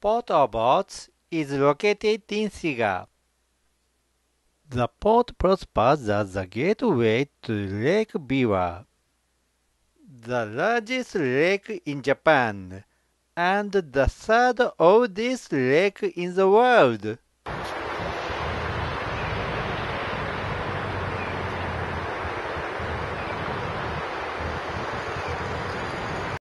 Port of Bots is located in Siga. The port prospers as the gateway to Lake Biwa, the largest lake in Japan and the third oldest lake in the world.